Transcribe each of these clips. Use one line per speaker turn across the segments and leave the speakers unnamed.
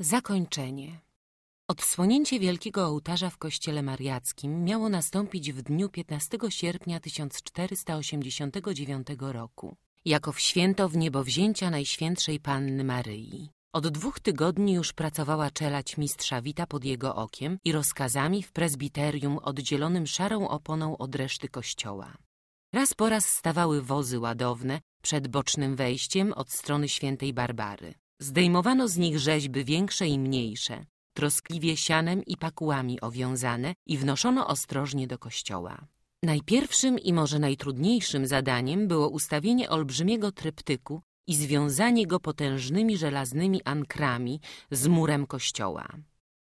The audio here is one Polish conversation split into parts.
Zakończenie. Odsłonięcie wielkiego ołtarza w kościele mariackim miało nastąpić w dniu 15 sierpnia 1489 roku, jako w święto w niebowzięcia Najświętszej Panny Maryi. Od dwóch tygodni już pracowała czelać mistrza Wita pod jego okiem i rozkazami w prezbiterium oddzielonym szarą oponą od reszty kościoła. Raz po raz stawały wozy ładowne przed bocznym wejściem od strony świętej Barbary. Zdejmowano z nich rzeźby większe i mniejsze, troskliwie sianem i pakułami owiązane i wnoszono ostrożnie do kościoła. Najpierwszym i może najtrudniejszym zadaniem było ustawienie olbrzymiego tryptyku i związanie go potężnymi żelaznymi ankrami z murem kościoła.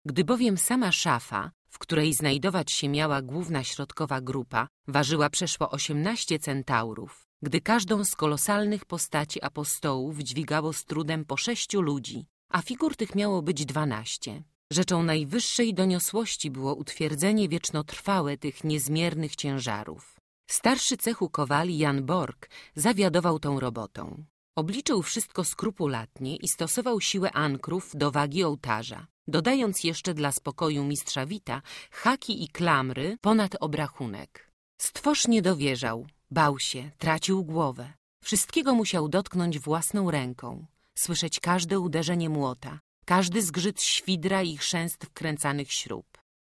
Gdy bowiem sama szafa, w której znajdować się miała główna środkowa grupa, ważyła przeszło 18 centaurów, gdy każdą z kolosalnych postaci apostołów dźwigało z trudem po sześciu ludzi, a figur tych miało być dwanaście. Rzeczą najwyższej doniosłości było utwierdzenie wiecznotrwałe tych niezmiernych ciężarów. Starszy cechu kowali Jan Borg zawiadował tą robotą. Obliczył wszystko skrupulatnie i stosował siłę ankrów do wagi ołtarza, dodając jeszcze dla spokoju mistrza Wita haki i klamry ponad obrachunek. Stwórz nie dowierzał, Bał się, tracił głowę. Wszystkiego musiał dotknąć własną ręką, słyszeć każde uderzenie młota, każdy zgrzyt świdra i chrzęst wkręcanych śrub.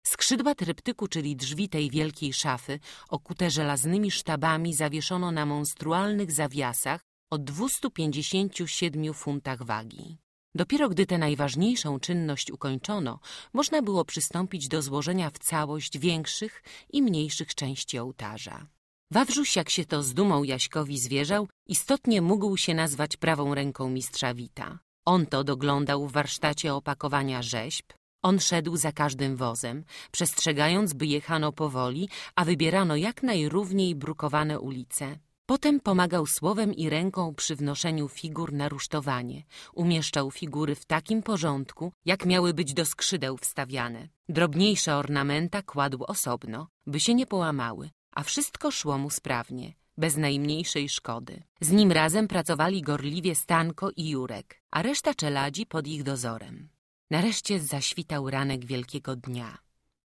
Skrzydła tryptyku, czyli drzwi tej wielkiej szafy, okute żelaznymi sztabami zawieszono na monstrualnych zawiasach o 257 funtach wagi. Dopiero gdy tę najważniejszą czynność ukończono, można było przystąpić do złożenia w całość większych i mniejszych części ołtarza. Wawrzuś, jak się to z dumą Jaśkowi zwierzał, istotnie mógł się nazwać prawą ręką mistrza Wita. On to doglądał w warsztacie opakowania rzeźb, on szedł za każdym wozem, przestrzegając, by jechano powoli, a wybierano jak najrówniej brukowane ulice. Potem pomagał słowem i ręką przy wnoszeniu figur na rusztowanie. Umieszczał figury w takim porządku, jak miały być do skrzydeł wstawiane. Drobniejsze ornamenta kładł osobno, by się nie połamały, a wszystko szło mu sprawnie, bez najmniejszej szkody. Z nim razem pracowali gorliwie Stanko i Jurek, a reszta czeladzi pod ich dozorem. Nareszcie zaświtał ranek wielkiego dnia.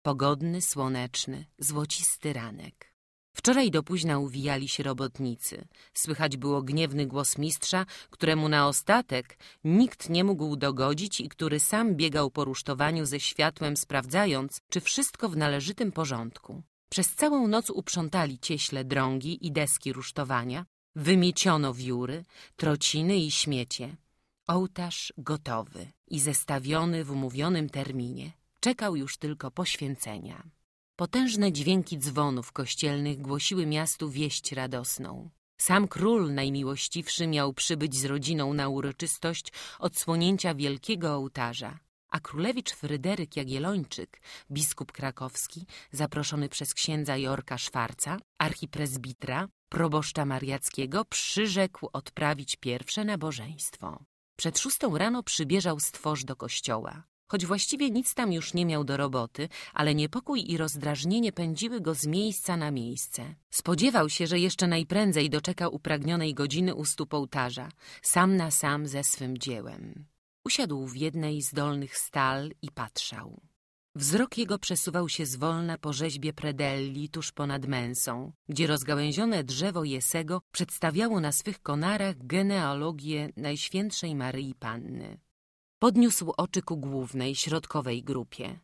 Pogodny, słoneczny, złocisty ranek. Wczoraj do późna uwijali się robotnicy. Słychać było gniewny głos mistrza, któremu na ostatek nikt nie mógł dogodzić i który sam biegał po rusztowaniu ze światłem, sprawdzając, czy wszystko w należytym porządku. Przez całą noc uprzątali cieśle drągi i deski rusztowania, wymieciono wióry, trociny i śmiecie. Ołtarz gotowy i zestawiony w umówionym terminie. Czekał już tylko poświęcenia. Potężne dźwięki dzwonów kościelnych głosiły miastu wieść radosną. Sam król najmiłościwszy miał przybyć z rodziną na uroczystość odsłonięcia wielkiego ołtarza a królewicz Fryderyk Jagiellończyk, biskup krakowski, zaproszony przez księdza Jorka Szwarca, archipresbitra, proboszcza mariackiego, przyrzekł odprawić pierwsze nabożeństwo. Przed szóstą rano przybieżał stworz do kościoła. Choć właściwie nic tam już nie miał do roboty, ale niepokój i rozdrażnienie pędziły go z miejsca na miejsce. Spodziewał się, że jeszcze najprędzej doczeka upragnionej godziny u stóp ołtarza, sam na sam ze swym dziełem. Usiadł w jednej z dolnych stal i patrzał. Wzrok jego przesuwał się zwolna po rzeźbie Predelli tuż ponad męsą, gdzie rozgałęzione drzewo Jesego przedstawiało na swych konarach genealogię Najświętszej Maryi Panny. Podniósł oczy ku głównej, środkowej grupie.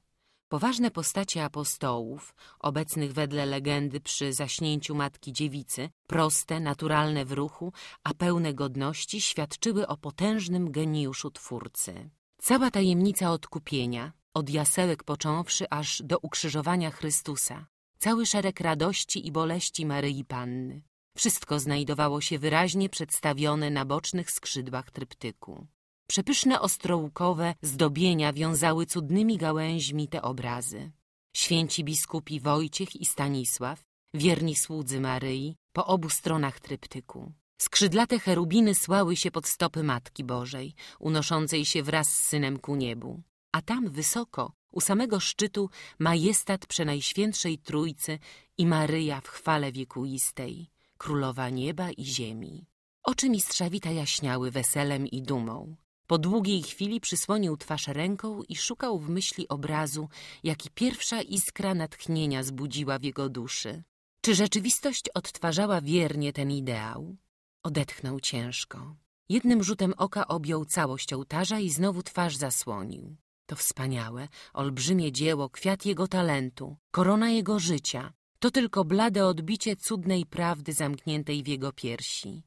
Poważne postacie apostołów, obecnych wedle legendy przy zaśnięciu Matki Dziewicy, proste, naturalne w ruchu, a pełne godności, świadczyły o potężnym geniuszu twórcy. Cała tajemnica odkupienia, od jasełek począwszy aż do ukrzyżowania Chrystusa, cały szereg radości i boleści Maryi Panny. Wszystko znajdowało się wyraźnie przedstawione na bocznych skrzydłach tryptyku. Przepyszne ostrołkowe zdobienia wiązały cudnymi gałęźmi te obrazy. Święci biskupi Wojciech i Stanisław, wierni słudzy Maryi, po obu stronach tryptyku. Skrzydlate cherubiny słały się pod stopy Matki Bożej, unoszącej się wraz z Synem ku niebu. A tam wysoko, u samego szczytu, majestat Przenajświętszej Trójcy i Maryja w chwale wiekuistej, królowa nieba i ziemi. Oczy mistrzawita jaśniały weselem i dumą. Po długiej chwili przysłonił twarz ręką i szukał w myśli obrazu, jaki pierwsza iskra natchnienia zbudziła w jego duszy. Czy rzeczywistość odtwarzała wiernie ten ideał? Odetchnął ciężko. Jednym rzutem oka objął całość ołtarza i znowu twarz zasłonił. To wspaniałe, olbrzymie dzieło, kwiat jego talentu, korona jego życia. To tylko blade odbicie cudnej prawdy zamkniętej w jego piersi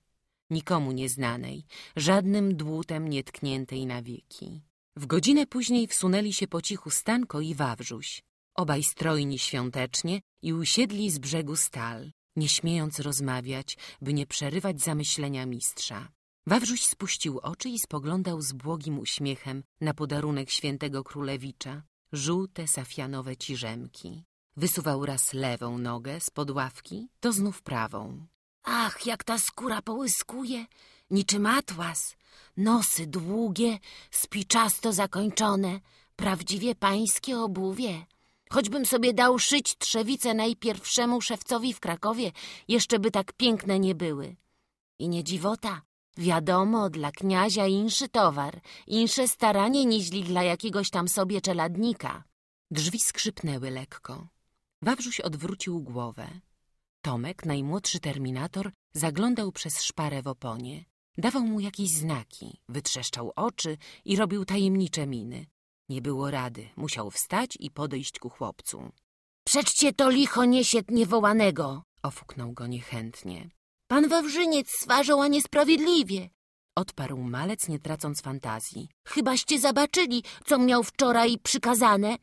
nikomu nieznanej, żadnym dłutem nietkniętej na wieki. W godzinę później wsunęli się po cichu Stanko i Wawrzuś, obaj strojni świątecznie i usiedli z brzegu stal, nie śmiejąc rozmawiać, by nie przerywać zamyślenia mistrza. Wawrzuś spuścił oczy i spoglądał z błogim uśmiechem na podarunek świętego królewicza, żółte safianowe ciżemki. Wysuwał raz lewą nogę z podławki, to znów prawą. Ach, jak ta skóra połyskuje, niczym atłas. Nosy długie, spiczasto zakończone, prawdziwie pańskie obuwie. Choćbym sobie dał szyć trzewicę najpierwszemu szewcowi w Krakowie, jeszcze by tak piękne nie były. I nie dziwota, wiadomo, dla kniazia inszy towar, insze staranie niźli dla jakiegoś tam sobie czeladnika. Drzwi skrzypnęły lekko. Wawrzuś odwrócił głowę. Tomek, najmłodszy terminator, zaglądał przez szparę w oponie. Dawał mu jakieś znaki, wytrzeszczał oczy i robił tajemnicze miny. Nie było rady, musiał wstać i podejść ku chłopcu. Przećcie to licho niesiet niewołanego! ofuknął go niechętnie. Pan Wawrzyniec sważył, niesprawiedliwie! odparł malec, nie tracąc fantazji. Chybaście zobaczyli, co miał wczoraj przykazane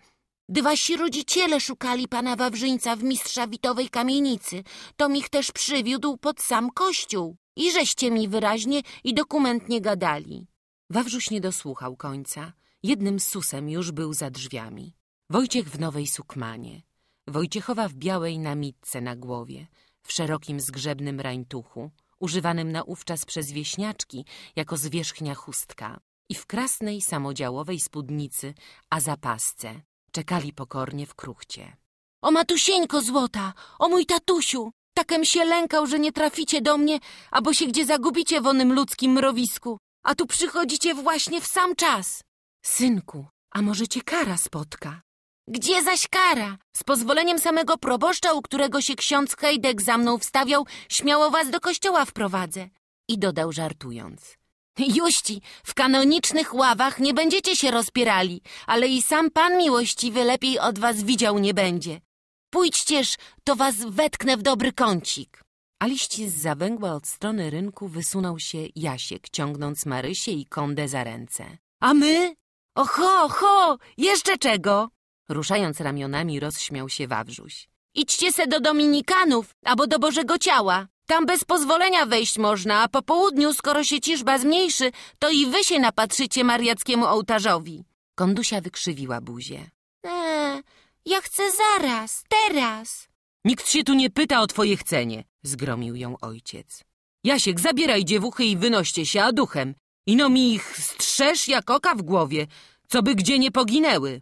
gdy wasi rodziciele szukali pana Wawrzyńca w mistrzawitowej kamienicy, to mich też przywiódł pod sam kościół i żeście mi wyraźnie i dokumentnie gadali. Wawrzuś nie dosłuchał końca. Jednym susem już był za drzwiami. Wojciech w nowej sukmanie. Wojciechowa w białej namitce na głowie, w szerokim zgrzebnym rańtuchu, używanym naówczas przez wieśniaczki jako zwierzchnia chustka i w krasnej samodziałowej spódnicy, a zapasce, Czekali pokornie w kruchcie. O matusieńko złota, o mój tatusiu, takem się lękał, że nie traficie do mnie, albo się gdzie zagubicie w onym ludzkim mrowisku, a tu przychodzicie właśnie w sam czas. Synku, a może cię kara spotka? Gdzie zaś kara? Z pozwoleniem samego proboszcza, u którego się ksiądz Hejdek za mną wstawiał, śmiało was do kościoła wprowadzę. I dodał żartując. Juści, w kanonicznych ławach nie będziecie się rozpierali, ale i sam Pan Miłościwy lepiej od was widział nie będzie. Pójdźcież, to was wetknę w dobry kącik. A liści z zawęgła od strony rynku wysunął się Jasiek, ciągnąc Marysię i Kondę za ręce. A my? Oho, ho, jeszcze czego? Ruszając ramionami rozśmiał się Wawrzuś. Idźcie se do Dominikanów, albo do Bożego Ciała. Tam bez pozwolenia wejść można, a po południu, skoro się ciżba zmniejszy, to i wy się napatrzycie mariackiemu ołtarzowi. Kondusia wykrzywiła buzię. Eee, ja chcę zaraz, teraz. Nikt się tu nie pyta o twoje chcenie, zgromił ją ojciec. Jasiek, zabieraj dziewuchy i wynoście się, a duchem. Ino mi ich strzeż jak oka w głowie, co by gdzie nie poginęły.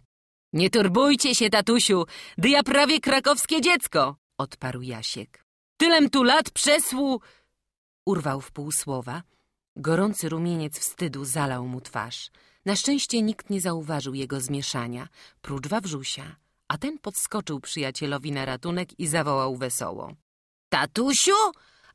Nie turbujcie się, tatusiu, dy ja prawie krakowskie dziecko, odparł Jasiek. Tylem tu lat przesłu... Urwał w pół słowa. Gorący rumieniec wstydu zalał mu twarz. Na szczęście nikt nie zauważył jego zmieszania, prócz Wawrzusia, a ten podskoczył przyjacielowi na ratunek i zawołał wesoło. Tatusiu,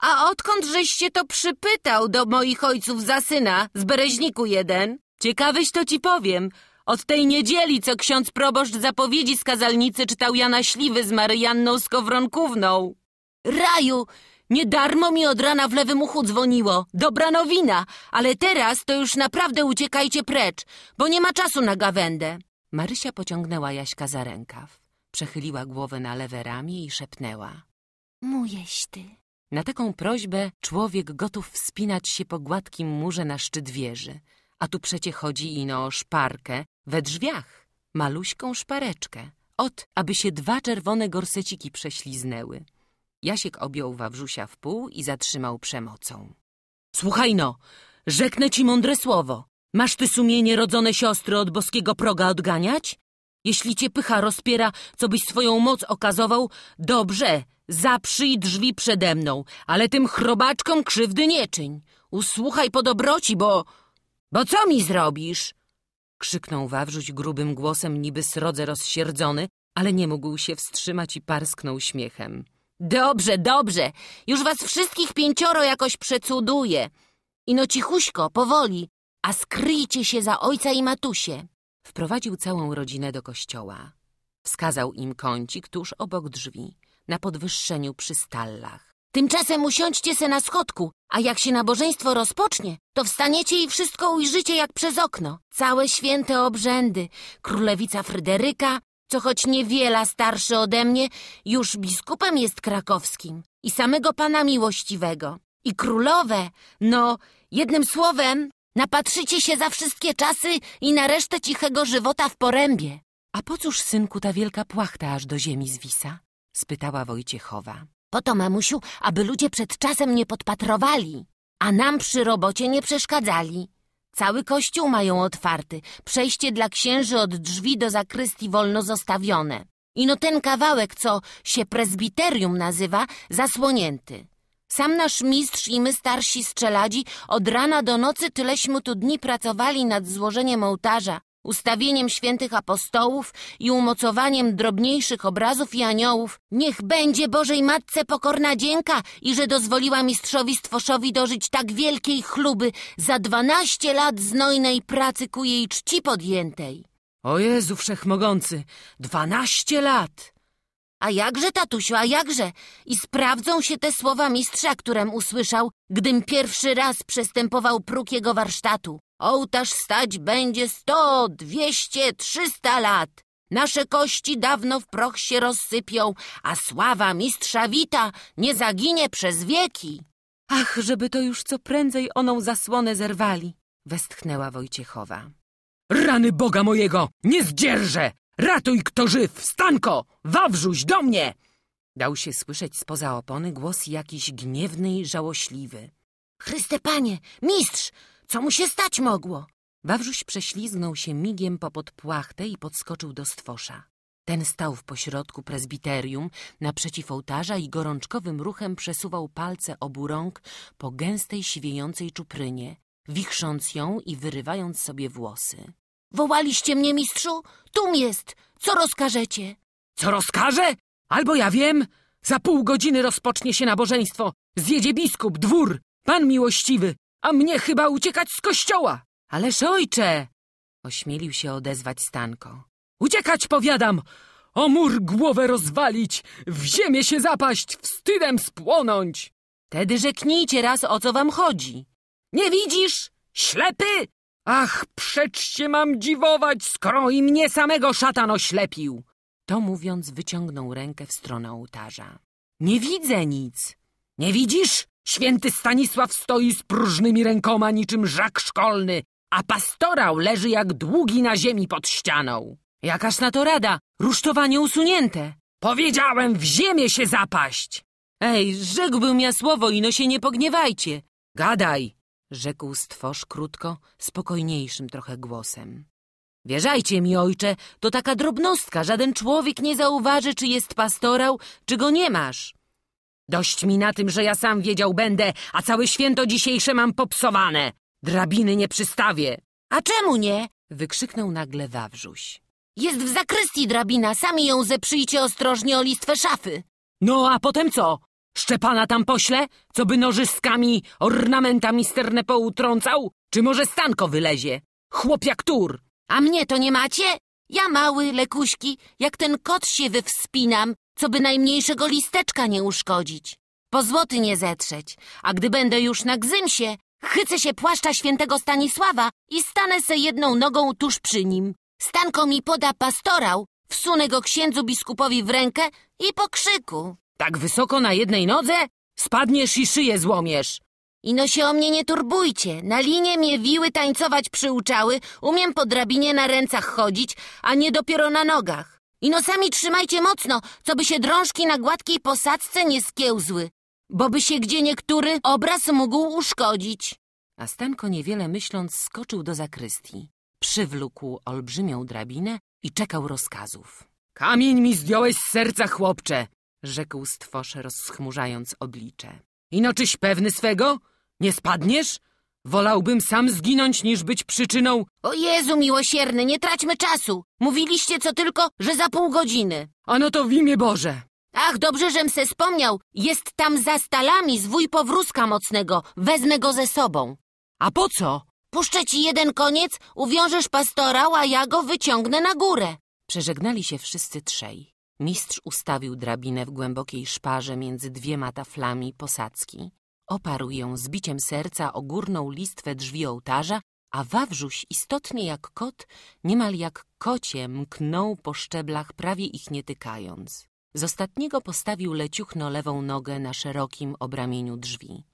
a odkąd żeś się to przypytał do moich ojców za syna z Bereźniku jeden? Ciekawyś to ci powiem. Od tej niedzieli, co ksiądz proboszcz zapowiedzi z kazalnicy czytał Jana Śliwy z Maryjanną Skowronkówną. Raju! Nie darmo mi od rana w lewym uchu dzwoniło. Dobra nowina, ale teraz to już naprawdę uciekajcie precz, bo nie ma czasu na gawędę. Marysia pociągnęła Jaśka za rękaw. Przechyliła głowę na lewe ramię i szepnęła. Mujeś ty. Na taką prośbę człowiek gotów wspinać się po gładkim murze na szczyt wieży. A tu przecie chodzi ino o szparkę we drzwiach. Maluśką szpareczkę. Ot, aby się dwa czerwone gorseciki prześliznęły. Jasiek objął Wawrzusia w pół i zatrzymał przemocą. Słuchaj no, rzeknę ci mądre słowo. Masz ty sumienie rodzone siostry od boskiego proga odganiać? Jeśli cię pycha rozpiera, co byś swoją moc okazował, dobrze, zaprzyj drzwi przede mną, ale tym chrobaczkom krzywdy nie czyń. Usłuchaj po dobroci, bo... bo co mi zrobisz? Krzyknął Wawrzuś grubym głosem, niby srodze rozsierdzony, ale nie mógł się wstrzymać i parsknął śmiechem. Dobrze, dobrze. Już was wszystkich pięcioro jakoś przecuduje. Ino cichuśko, powoli, a skryjcie się za ojca i matusie. Wprowadził całą rodzinę do kościoła. Wskazał im kącik tuż obok drzwi, na podwyższeniu przy stallach. Tymczasem usiądźcie se na schodku, a jak się nabożeństwo rozpocznie, to wstaniecie i wszystko ujrzycie jak przez okno. Całe święte obrzędy, królewica Fryderyka, co choć niewiela starszy ode mnie, już biskupem jest krakowskim i samego pana miłościwego. I królowe, no, jednym słowem, napatrzycie się za wszystkie czasy i na resztę cichego żywota w porębie. A po cóż, synku, ta wielka płachta aż do ziemi zwisa? spytała Wojciechowa. Po to, mamusiu, aby ludzie przed czasem nie podpatrowali, a nam przy robocie nie przeszkadzali. Cały kościół mają otwarty, przejście dla księży od drzwi do zakrystii wolno zostawione. Ino ten kawałek, co się prezbiterium nazywa, zasłonięty. Sam nasz mistrz i my starsi strzeladzi od rana do nocy tyleśmy tu dni pracowali nad złożeniem ołtarza, ustawieniem świętych apostołów i umocowaniem drobniejszych obrazów i aniołów. Niech będzie Bożej Matce pokorna dzięka i że dozwoliła mistrzowi Stwoszowi dożyć tak wielkiej chluby za dwanaście lat znojnej pracy ku jej czci podjętej. O Jezu Wszechmogący, dwanaście lat! A jakże, tatusiu, a jakże? I sprawdzą się te słowa mistrza, którem usłyszał, gdym pierwszy raz przestępował próg jego warsztatu. Ołtarz stać będzie sto, dwieście, trzysta lat. Nasze kości dawno w proch się rozsypią, a sława mistrza Wita nie zaginie przez wieki. Ach, żeby to już co prędzej oną zasłonę zerwali, westchnęła Wojciechowa. Rany Boga mojego, nie zdzierżę! Ratuj, kto żyw! Stanko! Wawrzuś do mnie! Dał się słyszeć spoza opony głos jakiś gniewny i żałośliwy. Chryste panie, mistrz! Co mu się stać mogło? Wawrzuś prześlizgnął się migiem popod płachtę i podskoczył do stwosza. Ten stał w pośrodku prezbiterium, naprzeciw ołtarza i gorączkowym ruchem przesuwał palce obu rąk po gęstej, siwiejącej czuprynie, wichrząc ją i wyrywając sobie włosy. — Wołaliście mnie, mistrzu? Tum jest! Co rozkażecie? — Co rozkaże? Albo ja wiem! Za pół godziny rozpocznie się nabożeństwo! Zjedzie biskup, dwór, pan miłościwy! a mnie chyba uciekać z kościoła! Ależ ojcze! Ośmielił się odezwać Stanko. Uciekać, powiadam! O mur głowę rozwalić, w ziemię się zapaść, wstydem spłonąć! Tedy rzeknijcie raz, o co wam chodzi. Nie widzisz? Ślepy? Ach, przecz się mam dziwować, skoro i mnie samego szatan oślepił! To mówiąc wyciągnął rękę w stronę ołtarza. Nie widzę nic. Nie widzisz? Święty Stanisław stoi z próżnymi rękoma niczym żak szkolny, a pastorał leży jak długi na ziemi pod ścianą. Jakaż na to rada, rusztowanie usunięte. Powiedziałem w ziemię się zapaść. Ej, rzekłbym ja słowo, ino się nie pogniewajcie. Gadaj, rzekł stworz krótko, spokojniejszym trochę głosem. Wierzajcie mi, ojcze, to taka drobnostka, żaden człowiek nie zauważy, czy jest pastorał, czy go nie masz. Dość mi na tym, że ja sam wiedział będę, a całe święto dzisiejsze mam popsowane. Drabiny nie przystawię. A czemu nie? Wykrzyknął nagle Wawrzuś. Jest w zakrystii drabina, sami ją zeprzyjcie ostrożnie o listwę szafy. No a potem co? Szczepana tam pośle? Co by nożyskami, ornamentami sternę poutrącał? Czy może stanko wylezie? Chłop jak tur! A mnie to nie macie? Ja mały, lekuśki, jak ten kot się wywspinam co by najmniejszego listeczka nie uszkodzić, po złoty nie zetrzeć, a gdy będę już na gzymsie, chycę się płaszcza świętego Stanisława i stanę se jedną nogą tuż przy nim. Stanko mi poda pastorał, wsunę go księdzu biskupowi w rękę i po krzyku. Tak wysoko na jednej nodze? Spadniesz i szyję złomiesz. I no się o mnie nie turbujcie. Na linie mnie wiły tańcować przyuczały, umiem po drabinie na ręcach chodzić, a nie dopiero na nogach i nosami trzymajcie mocno, co by się drążki na gładkiej posadzce nie skiełzły, bo by się gdzie niektóry obraz mógł uszkodzić. A Stanko niewiele myśląc skoczył do zakrystii. Przywlókł olbrzymią drabinę i czekał rozkazów. Kamień mi zdjąłeś z serca, chłopcze! rzekł stwosze rozchmurzając oblicze. Inoczyś pewny swego? Nie spadniesz? Wolałbym sam zginąć, niż być przyczyną... O Jezu miłosierny, nie traćmy czasu. Mówiliście co tylko, że za pół godziny. Ano to w imię Boże. Ach, dobrze, żem se wspomniał. Jest tam za stalami zwój powrózka mocnego. Wezmę go ze sobą. A po co? Puszczę ci jeden koniec, uwiążesz pastora, a ja go wyciągnę na górę. Przeżegnali się wszyscy trzej. Mistrz ustawił drabinę w głębokiej szparze między dwiema taflami posadzki. Oparł ją z biciem serca o górną listwę drzwi ołtarza, a Wawrzuś, istotnie jak kot, niemal jak kocie, mknął po szczeblach, prawie ich nie tykając. Z ostatniego postawił leciuchno lewą nogę na szerokim obramieniu drzwi.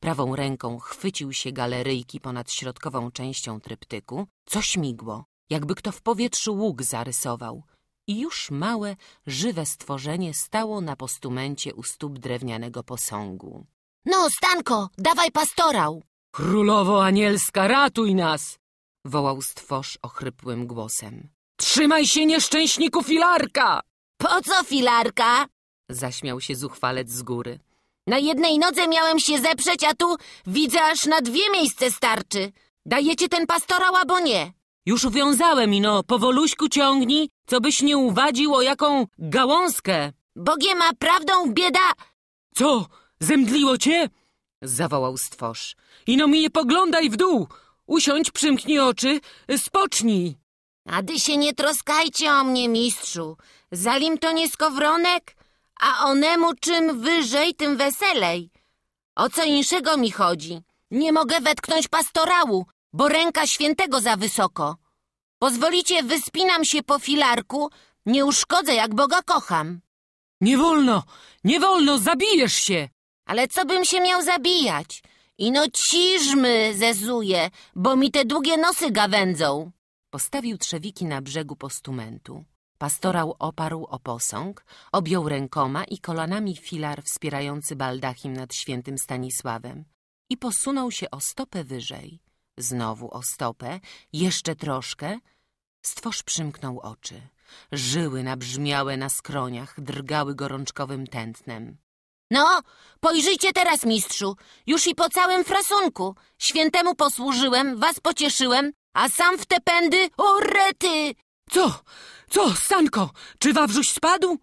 Prawą ręką chwycił się galeryjki ponad środkową częścią tryptyku. Coś migło, jakby kto w powietrzu łuk zarysował. I już małe, żywe stworzenie stało na postumencie u stóp drewnianego posągu. No, Stanko, dawaj pastorał! Królowo anielska, ratuj nas! Wołał stworz ochrypłym głosem. Trzymaj się, nieszczęśniku filarka! Po co filarka? Zaśmiał się zuchwalec z góry. Na jednej nodze miałem się zeprzeć, a tu widzę aż na dwie miejsce starczy. Dajecie ten pastorał, albo nie? Już uwiązałem, ino, powoluśku ciągnij, co byś nie uwadził o jaką gałązkę. Bogiem a prawdą bieda... Co? Zemdliło cię? Zawołał stworz. Ino mi nie poglądaj w dół! Usiądź, przymknij oczy, spocznij! A ty się nie troskajcie o mnie, mistrzu. Zalim to nie skowronek, a onemu czym wyżej, tym weselej. O co inszego mi chodzi? Nie mogę wetknąć pastorału, bo ręka świętego za wysoko. Pozwolicie, wyspinam się po filarku, nie uszkodzę, jak Boga kocham. Nie wolno, nie wolno, zabijesz się! Ale co bym się miał zabijać? Ino ciżmy, zezuje, bo mi te długie nosy gawędzą. Postawił trzewiki na brzegu postumentu. Pastorał oparł o posąg, objął rękoma i kolanami filar wspierający baldachim nad świętym Stanisławem i posunął się o stopę wyżej. Znowu o stopę, jeszcze troszkę. Stwórz przymknął oczy. Żyły nabrzmiałe na skroniach drgały gorączkowym tętnem. No, pojrzyjcie teraz, mistrzu, już i po całym frasunku. Świętemu posłużyłem, was pocieszyłem, a sam w te pędy, o rety! Co? Co, Stanko? Czy Wawrzuś spadł?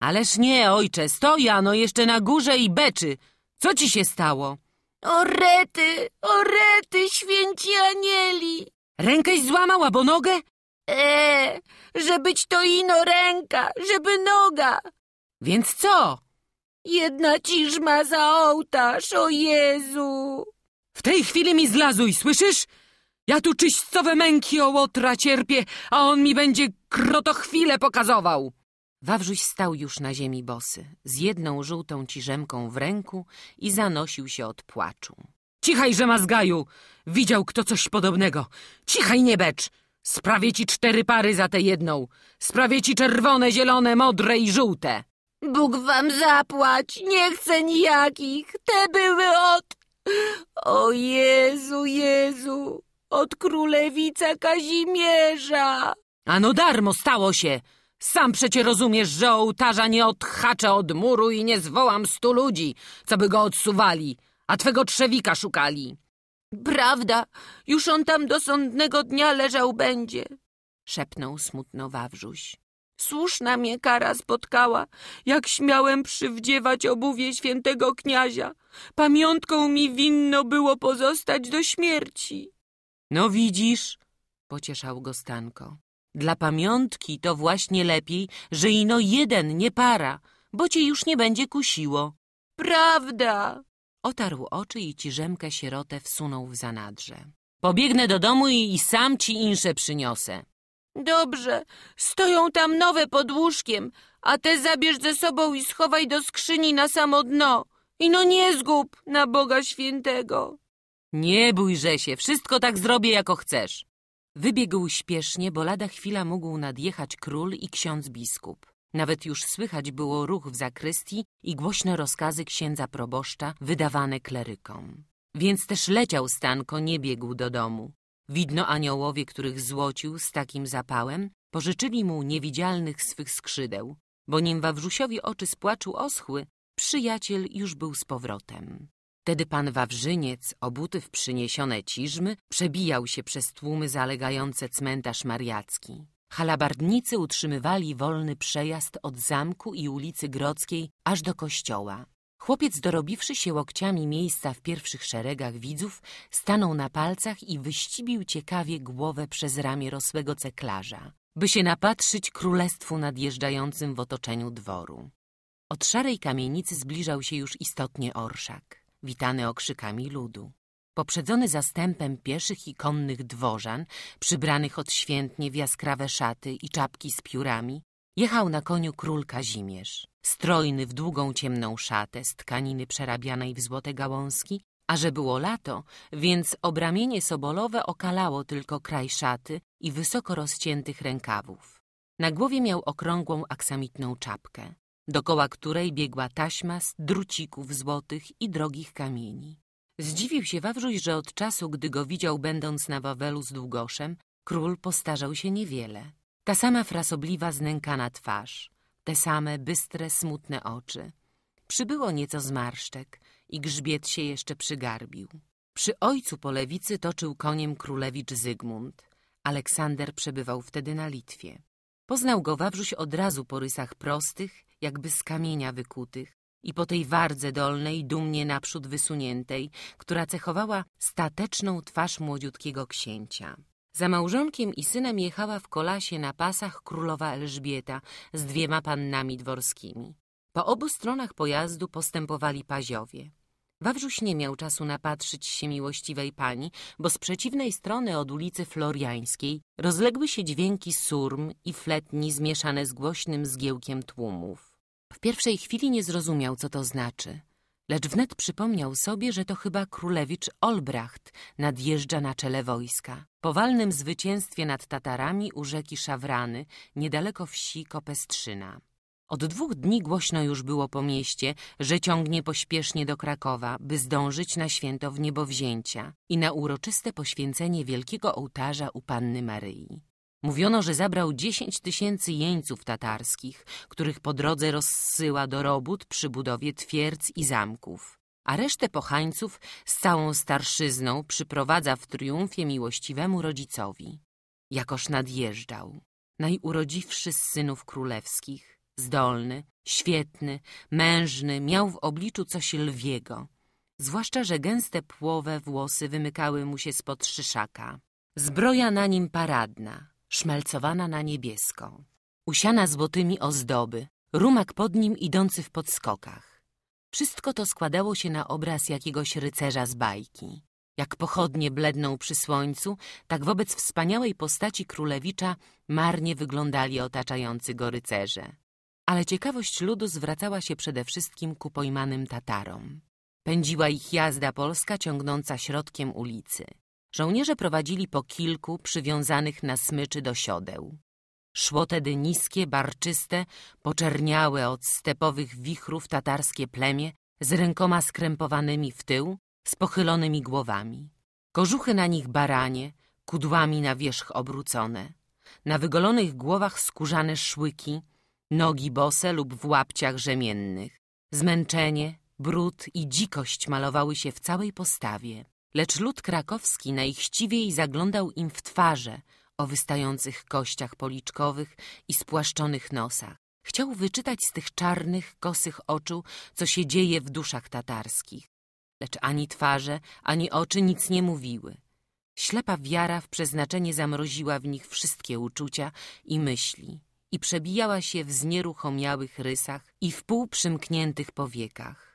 Ależ nie, ojcze, stoi ano jeszcze na górze i beczy. Co ci się stało? O rety, o rety, święci anieli! Rękę złamał bo nogę? Eee, żebyć być to ino ręka, żeby noga. Więc co? Jedna ciżma za ołtarz, o Jezu! W tej chwili mi zlazuj, słyszysz? Ja tu czyścowe męki ołotra cierpię, a on mi będzie krotochwilę pokazował. Wawrzyś stał już na ziemi bosy, z jedną żółtą ciżemką w ręku i zanosił się od płaczu. Cichaj, że mazgaju! Widział kto coś podobnego. Cichaj, nie becz! Sprawię ci cztery pary za tę jedną. Sprawię ci czerwone, zielone, modre i żółte. Bóg wam zapłać, nie chcę nijakich, te były od... O Jezu, Jezu, od królewica Kazimierza. Ano darmo stało się. Sam przecie rozumiesz, że ołtarza nie odhaczę od muru i nie zwołam stu ludzi, co by go odsuwali, a twego trzewika szukali. Prawda, już on tam do sądnego dnia leżał będzie, szepnął smutno Wawrzuś. Słuszna mnie kara spotkała, jak śmiałem przywdziewać obuwie świętego kniazia. Pamiątką mi winno było pozostać do śmierci. No widzisz, pocieszał go Stanko. Dla pamiątki to właśnie lepiej, że ino jeden, nie para, bo cię już nie będzie kusiło. Prawda! Otarł oczy i ci rzemkę sierotę wsunął w zanadrze. Pobiegnę do domu i, i sam ci insze przyniosę. Dobrze, stoją tam nowe pod łóżkiem, a te zabierz ze sobą i schowaj do skrzyni na samo dno. I no nie zgub na Boga Świętego. Nie bójże się, wszystko tak zrobię, jako chcesz. Wybiegł śpiesznie, bo lada chwila mógł nadjechać król i ksiądz biskup. Nawet już słychać było ruch w zakrystii i głośne rozkazy księdza proboszcza wydawane klerykom. Więc też leciał Stanko, nie biegł do domu. Widno aniołowie, których złocił z takim zapałem, pożyczyli mu niewidzialnych swych skrzydeł, bo nim Wawrzusiowi oczy z płaczu oschły, przyjaciel już był z powrotem. Tedy pan Wawrzyniec, obuty w przyniesione ciżmy, przebijał się przez tłumy zalegające cmentarz mariacki. Halabardnicy utrzymywali wolny przejazd od zamku i ulicy Grodzkiej aż do kościoła. Chłopiec, dorobiwszy się łokciami miejsca w pierwszych szeregach widzów, stanął na palcach i wyścibił ciekawie głowę przez ramię rosłego ceklarza, by się napatrzyć królestwu nadjeżdżającym w otoczeniu dworu. Od szarej kamienicy zbliżał się już istotnie orszak, witany okrzykami ludu. Poprzedzony zastępem pieszych i konnych dworzan, przybranych odświętnie w jaskrawe szaty i czapki z piórami, Jechał na koniu król Kazimierz, strojny w długą ciemną szatę z tkaniny przerabianej w złote gałązki, a że było lato, więc obramienie sobolowe okalało tylko kraj szaty i wysoko rozciętych rękawów. Na głowie miał okrągłą aksamitną czapkę, dokoła której biegła taśma z drucików złotych i drogich kamieni. Zdziwił się Wawrzuś, że od czasu, gdy go widział będąc na Wawelu z Długoszem, król postarzał się niewiele. Ta sama frasobliwa, znękana twarz, te same bystre, smutne oczy. Przybyło nieco zmarszczek i grzbiet się jeszcze przygarbił. Przy ojcu po lewicy toczył koniem królewicz Zygmunt. Aleksander przebywał wtedy na Litwie. Poznał go Wawrzuś od razu po rysach prostych, jakby z kamienia wykutych i po tej wardze dolnej, dumnie naprzód wysuniętej, która cechowała stateczną twarz młodziutkiego księcia. Za małżonkiem i synem jechała w kolasie na pasach królowa Elżbieta z dwiema pannami dworskimi. Po obu stronach pojazdu postępowali paziowie. Wawrzuś nie miał czasu napatrzyć się miłościwej pani, bo z przeciwnej strony od ulicy Floriańskiej rozległy się dźwięki surm i fletni zmieszane z głośnym zgiełkiem tłumów. W pierwszej chwili nie zrozumiał, co to znaczy lecz wnet przypomniał sobie, że to chyba królewicz Olbracht nadjeżdża na czele wojska. Po walnym zwycięstwie nad Tatarami u rzeki Szawrany, niedaleko wsi Kopestrzyna. Od dwóch dni głośno już było po mieście, że ciągnie pośpiesznie do Krakowa, by zdążyć na święto w niebowzięcia i na uroczyste poświęcenie wielkiego ołtarza u Panny Maryi. Mówiono, że zabrał dziesięć tysięcy jeńców tatarskich, których po drodze rozsyła do robót przy budowie twierdz i zamków, a resztę pochańców z całą starszyzną przyprowadza w triumfie miłościwemu rodzicowi. Jakoż nadjeżdżał, najurodziwszy z synów królewskich, zdolny, świetny, mężny, miał w obliczu coś lwiego, zwłaszcza, że gęste płowe włosy wymykały mu się spod szyszaka. Zbroja na nim paradna, szmalcowana na niebiesko, Usiana złotymi ozdoby, rumak pod nim idący w podskokach. Wszystko to składało się na obraz jakiegoś rycerza z bajki. Jak pochodnie bledną przy słońcu, tak wobec wspaniałej postaci królewicza marnie wyglądali otaczający go rycerze. Ale ciekawość ludu zwracała się przede wszystkim ku pojmanym Tatarom. Pędziła ich jazda polska ciągnąca środkiem ulicy. Żołnierze prowadzili po kilku przywiązanych na smyczy do siodeł. Szło tedy niskie, barczyste, poczerniałe od stepowych wichrów tatarskie plemię z rękoma skrępowanymi w tył, z pochylonymi głowami. Kożuchy na nich baranie, kudłami na wierzch obrócone. Na wygolonych głowach skórzane szłyki, nogi bose lub w łapciach rzemiennych. Zmęczenie, brud i dzikość malowały się w całej postawie. Lecz lud krakowski najchciwiej zaglądał im w twarze o wystających kościach policzkowych i spłaszczonych nosach. Chciał wyczytać z tych czarnych, kosych oczu, co się dzieje w duszach tatarskich. Lecz ani twarze, ani oczy nic nie mówiły. Ślepa wiara w przeznaczenie zamroziła w nich wszystkie uczucia i myśli i przebijała się w znieruchomiałych rysach i w półprzymkniętych powiekach.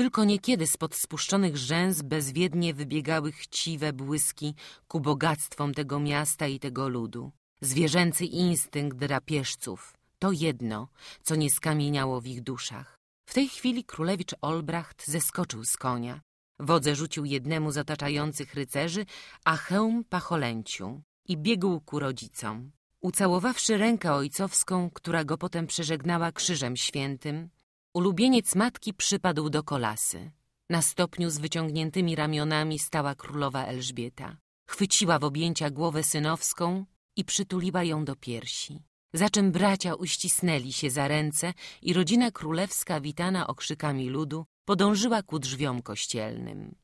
Tylko niekiedy spod spuszczonych rzęs bezwiednie wybiegały chciwe błyski ku bogactwom tego miasta i tego ludu. Zwierzęcy instynkt drapieżców to jedno, co nie skamieniało w ich duszach. W tej chwili królewicz Olbracht zeskoczył z konia. Wodze rzucił jednemu z otaczających rycerzy, a hełm pacholęciu i biegł ku rodzicom. Ucałowawszy rękę ojcowską, która go potem przeżegnała krzyżem świętym, Ulubieniec matki przypadł do kolasy. Na stopniu z wyciągniętymi ramionami stała królowa Elżbieta. Chwyciła w objęcia głowę synowską i przytuliła ją do piersi. Za czym bracia uścisnęli się za ręce i rodzina królewska, witana okrzykami ludu, podążyła ku drzwiom kościelnym.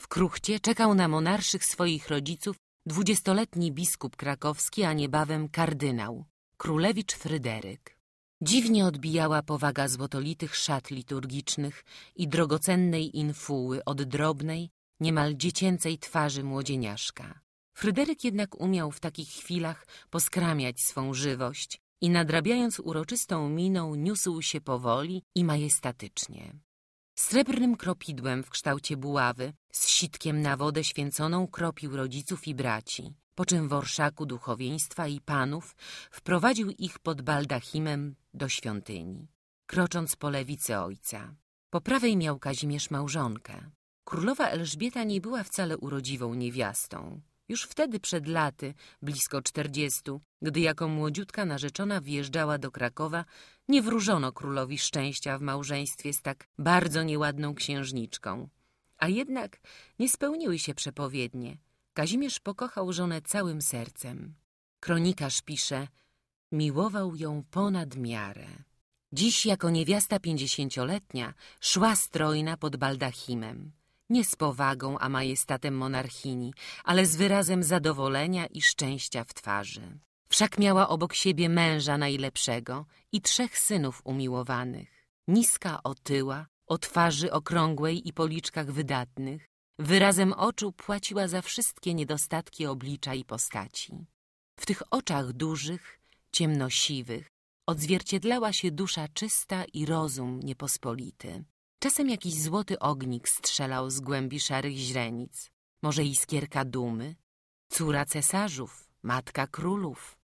W kruchcie czekał na monarszych swoich rodziców dwudziestoletni biskup krakowski, a niebawem kardynał, królewicz Fryderyk dziwnie odbijała powaga złotolitych szat liturgicznych i drogocennej infuły od drobnej, niemal dziecięcej twarzy młodzieniaszka. Fryderyk jednak umiał w takich chwilach poskramiać swą żywość i nadrabiając uroczystą miną niósł się powoli i majestatycznie. Srebrnym kropidłem w kształcie buławy, z sitkiem na wodę święconą kropił rodziców i braci po czym warszaku duchowieństwa i panów wprowadził ich pod baldachimem do świątyni, krocząc po lewicy ojca. Po prawej miał Kazimierz małżonkę. Królowa Elżbieta nie była wcale urodziwą niewiastą. Już wtedy przed laty, blisko czterdziestu, gdy jako młodziutka narzeczona wjeżdżała do Krakowa, nie wróżono królowi szczęścia w małżeństwie z tak bardzo nieładną księżniczką. A jednak nie spełniły się przepowiednie – Kazimierz pokochał żonę całym sercem. Kronikarz pisze, miłował ją ponad miarę. Dziś jako niewiasta pięćdziesięcioletnia szła strojna pod baldachimem. Nie z powagą a majestatem monarchini, ale z wyrazem zadowolenia i szczęścia w twarzy. Wszak miała obok siebie męża najlepszego i trzech synów umiłowanych. Niska otyła, o twarzy okrągłej i policzkach wydatnych, Wyrazem oczu płaciła za wszystkie niedostatki oblicza i postaci. W tych oczach dużych, ciemnosiwych, odzwierciedlała się dusza czysta i rozum niepospolity. Czasem jakiś złoty ognik strzelał z głębi szarych źrenic, może iskierka dumy, córa cesarzów, matka królów.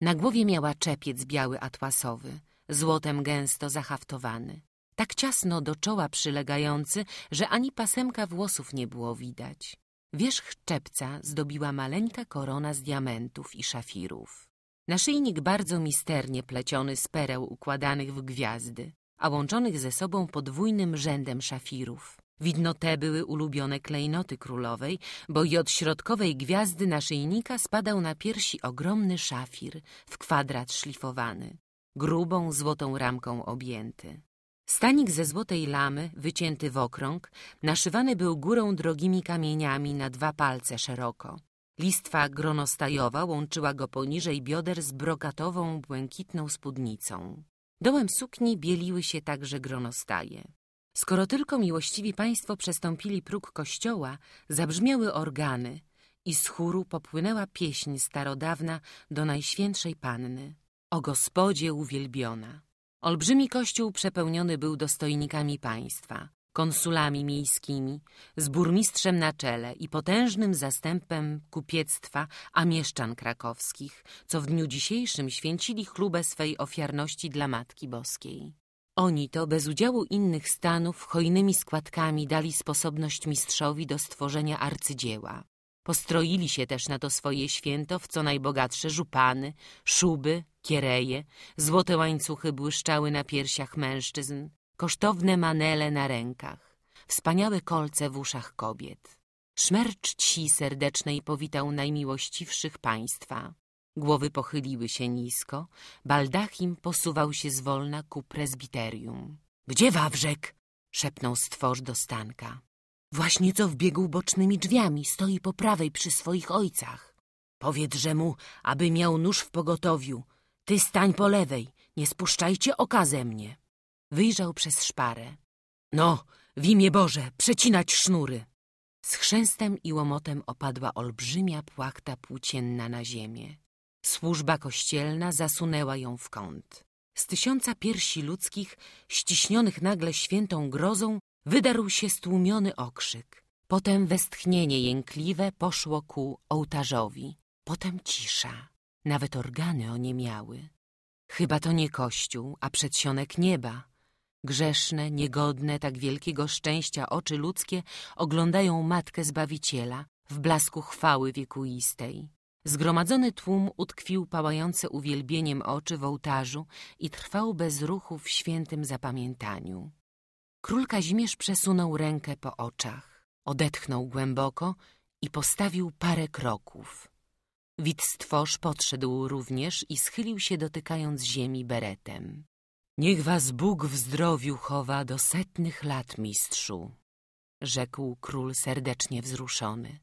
Na głowie miała czepiec biały atłasowy, złotem gęsto zahaftowany tak ciasno do czoła przylegający, że ani pasemka włosów nie było widać. Wierzch czepca zdobiła maleńka korona z diamentów i szafirów. Naszyjnik bardzo misternie pleciony z pereł układanych w gwiazdy, a łączonych ze sobą podwójnym rzędem szafirów. Widno te były ulubione klejnoty królowej, bo i od środkowej gwiazdy naszyjnika spadał na piersi ogromny szafir w kwadrat szlifowany, grubą złotą ramką objęty. Stanik ze złotej lamy, wycięty w okrąg, naszywany był górą drogimi kamieniami na dwa palce szeroko. Listwa gronostajowa łączyła go poniżej bioder z brokatową, błękitną spódnicą. Dołem sukni bieliły się także gronostaje. Skoro tylko miłościwi państwo przestąpili próg kościoła, zabrzmiały organy i z chóru popłynęła pieśń starodawna do Najświętszej Panny. O Gospodzie uwielbiona! Olbrzymi kościół przepełniony był dostojnikami państwa, konsulami miejskimi, z burmistrzem na czele i potężnym zastępem kupiectwa, a mieszczan krakowskich, co w dniu dzisiejszym święcili chlubę swej ofiarności dla Matki Boskiej. Oni to bez udziału innych stanów hojnymi składkami dali sposobność mistrzowi do stworzenia arcydzieła. Postroili się też na to swoje święto w co najbogatsze żupany, szuby, kiereje, złote łańcuchy błyszczały na piersiach mężczyzn, kosztowne manele na rękach, wspaniałe kolce w uszach kobiet. Szmercz ci serdecznej powitał najmiłościwszych państwa. Głowy pochyliły się nisko, baldachim posuwał się zwolna ku prezbiterium. – Gdzie Wawrzek? – szepnął stworz do Stanka. Właśnie co wbiegł bocznymi drzwiami, stoi po prawej przy swoich ojcach. Powiedzże mu, aby miał nóż w pogotowiu. Ty stań po lewej, nie spuszczajcie oka ze mnie. Wyjrzał przez szparę. No, w imię Boże, przecinać sznury. Z chrzęstem i łomotem opadła olbrzymia płachta płócienna na ziemię. Służba kościelna zasunęła ją w kąt. Z tysiąca piersi ludzkich, ściśnionych nagle świętą grozą, Wydarł się stłumiony okrzyk. Potem westchnienie jękliwe poszło ku ołtarzowi. Potem cisza. Nawet organy o nie miały. Chyba to nie kościół, a przedsionek nieba. Grzeszne, niegodne tak wielkiego szczęścia oczy ludzkie oglądają Matkę Zbawiciela w blasku chwały wiekuistej. Zgromadzony tłum utkwił pałające uwielbieniem oczy w ołtarzu i trwał bez ruchu w świętym zapamiętaniu. Król Kazimierz przesunął rękę po oczach, odetchnął głęboko i postawił parę kroków. Witstworz podszedł również i schylił się dotykając ziemi beretem. Niech was Bóg w zdrowiu chowa do setnych lat, mistrzu, rzekł król serdecznie wzruszony.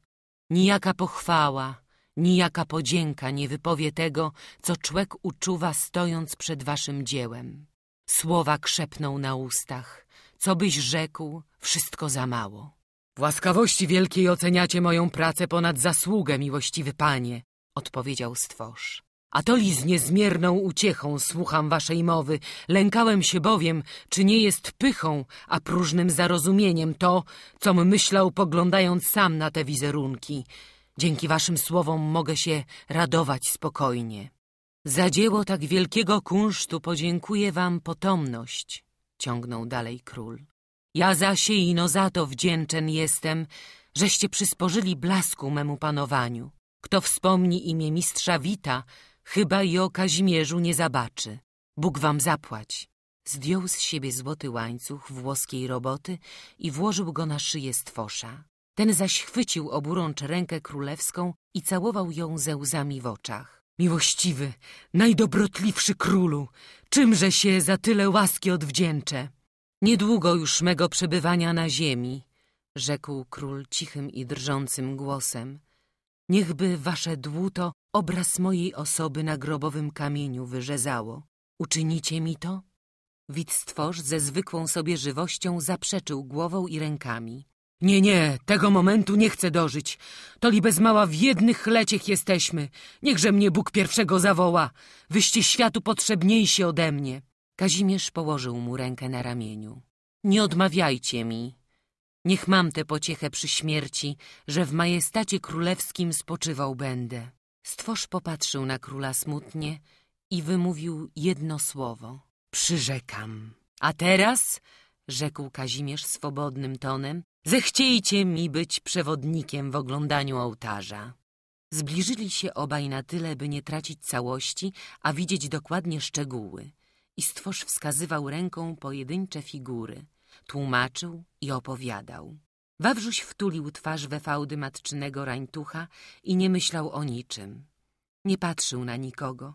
Nijaka pochwała, nijaka podzięka nie wypowie tego, co człek uczuwa stojąc przed waszym dziełem. Słowa krzepną na ustach, co byś rzekł, wszystko za mało. W łaskawości wielkiej oceniacie moją pracę ponad zasługę, miłościwy panie, odpowiedział stworz. A to li z niezmierną uciechą słucham waszej mowy. Lękałem się bowiem, czy nie jest pychą, a próżnym zarozumieniem to, com myślał poglądając sam na te wizerunki. Dzięki waszym słowom mogę się radować spokojnie. Za dzieło tak wielkiego kunsztu podziękuję wam potomność ciągnął dalej król. Ja zaś i ino za to wdzięczen jestem, żeście przysporzyli blasku memu panowaniu. Kto wspomni imię mistrza Wita, chyba i o Kazimierzu nie zobaczy. Bóg wam zapłać. Zdjął z siebie złoty łańcuch włoskiej roboty i włożył go na szyję stwosza. Ten zaś chwycił oburącz rękę królewską i całował ją ze łzami w oczach. Miłościwy, najdobrotliwszy królu, czymże się za tyle łaski odwdzięczę? Niedługo już mego przebywania na ziemi, rzekł król cichym i drżącym głosem. Niechby wasze dłuto obraz mojej osoby na grobowym kamieniu wyrzezało. Uczynicie mi to? Wit ze zwykłą sobie żywością zaprzeczył głową i rękami. Nie, nie, tego momentu nie chcę dożyć. Toli bez mała w jednych leciech jesteśmy. Niechże mnie Bóg pierwszego zawoła. Wyście światu potrzebniejsi ode mnie. Kazimierz położył mu rękę na ramieniu. Nie odmawiajcie mi. Niech mam tę pociechę przy śmierci, że w majestacie królewskim spoczywał będę. Stwórz popatrzył na króla smutnie i wymówił jedno słowo. Przyrzekam. A teraz, rzekł Kazimierz swobodnym tonem, Zechciejcie mi być przewodnikiem w oglądaniu ołtarza. Zbliżyli się obaj na tyle, by nie tracić całości, a widzieć dokładnie szczegóły. I stwórz wskazywał ręką pojedyncze figury, tłumaczył i opowiadał. Wawrzuś wtulił twarz we fałdy matczynego rańtucha i nie myślał o niczym. Nie patrzył na nikogo.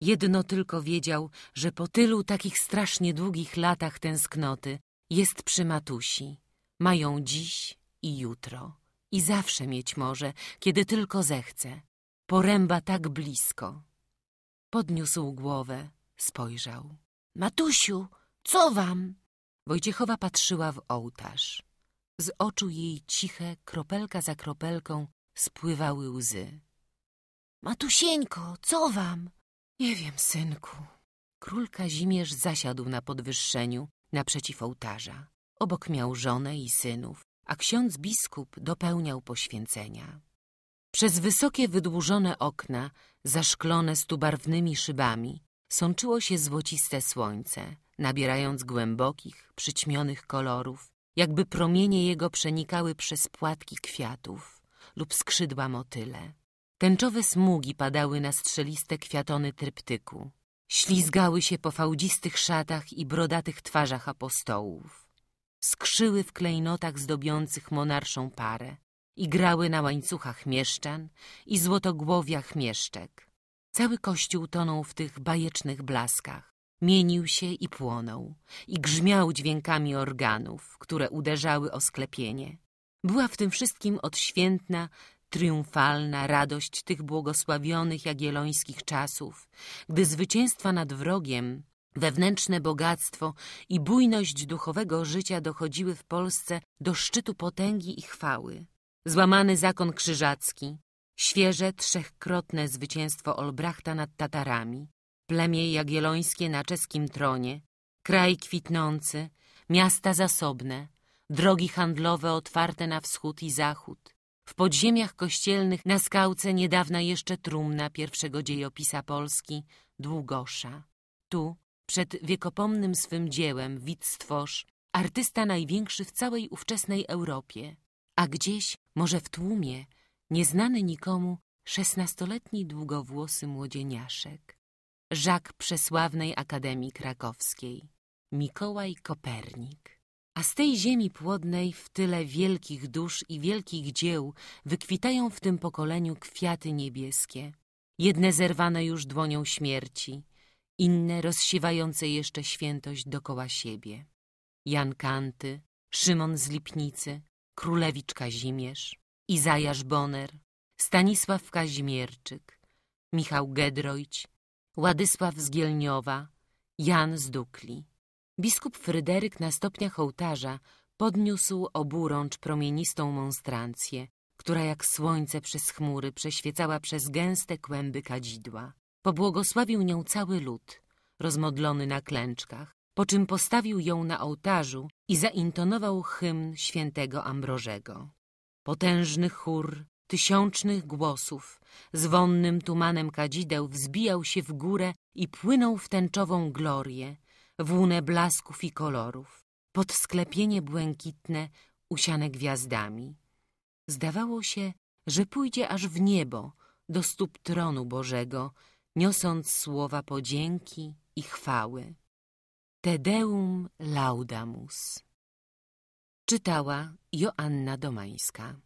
Jedno tylko wiedział, że po tylu takich strasznie długich latach tęsknoty jest przy matusi mają dziś i jutro i zawsze mieć może, kiedy tylko zechce. Poręba tak blisko. Podniósł głowę, spojrzał. Matusiu, co wam? Wojciechowa patrzyła w ołtarz. Z oczu jej ciche, kropelka za kropelką, spływały łzy. Matusieńko, co wam? Nie wiem, synku. Król Kazimierz zasiadł na podwyższeniu, naprzeciw ołtarza. Obok miał żonę i synów, a ksiądz biskup dopełniał poświęcenia. Przez wysokie, wydłużone okna, zaszklone stubarwnymi szybami, sączyło się złociste słońce, nabierając głębokich, przyćmionych kolorów, jakby promienie jego przenikały przez płatki kwiatów lub skrzydła motyle. Tęczowe smugi padały na strzeliste kwiatony tryptyku. Ślizgały się po fałdzistych szatach i brodatych twarzach apostołów skrzyły w klejnotach zdobiących monarszą parę i grały na łańcuchach mieszczan i złotogłowiach mieszczek. Cały kościół tonął w tych bajecznych blaskach, mienił się i płonął i grzmiał dźwiękami organów, które uderzały o sklepienie. Była w tym wszystkim odświętna, triumfalna radość tych błogosławionych jagiellońskich czasów, gdy zwycięstwa nad wrogiem Wewnętrzne bogactwo i bujność duchowego życia dochodziły w Polsce do szczytu potęgi i chwały. Złamany zakon krzyżacki, świeże trzechkrotne zwycięstwo Olbrachta nad Tatarami, plemię jagiellońskie na czeskim tronie, kraj kwitnący, miasta zasobne, drogi handlowe otwarte na wschód i zachód. W podziemiach kościelnych na skałce niedawna jeszcze trumna pierwszego dziejopisa Polski, Długosza. Tu przed wiekopomnym swym dziełem Witstwosz, artysta największy w całej ówczesnej Europie, a gdzieś, może w tłumie, nieznany nikomu, szesnastoletni długowłosy młodzieniaszek. Żak Przesławnej Akademii Krakowskiej, Mikołaj Kopernik. A z tej ziemi płodnej w tyle wielkich dusz i wielkich dzieł wykwitają w tym pokoleniu kwiaty niebieskie. Jedne zerwane już dłonią śmierci, inne rozsiewające jeszcze świętość dokoła siebie. Jan Kanty, Szymon z Lipnicy, Królewicz Kazimierz, Izajasz Boner, Stanisław Kazimierczyk, Michał Gedrojć, Ładysław z Gielniowa, Jan z Dukli. Biskup Fryderyk na stopniach ołtarza podniósł oburącz promienistą monstrancję, która jak słońce przez chmury przeświecała przez gęste kłęby kadzidła. Pobłogosławił nią cały lud, rozmodlony na klęczkach, po czym postawił ją na ołtarzu i zaintonował hymn świętego Ambrożego. Potężny chór tysiącznych głosów z wonnym tumanem kadzideł wzbijał się w górę i płynął w tęczową glorię, w łunę blasków i kolorów, pod sklepienie błękitne usiane gwiazdami. Zdawało się, że pójdzie aż w niebo, do stóp tronu Bożego, niosąc słowa podzięki i chwały. Te deum laudamus. Czytała Joanna Domańska.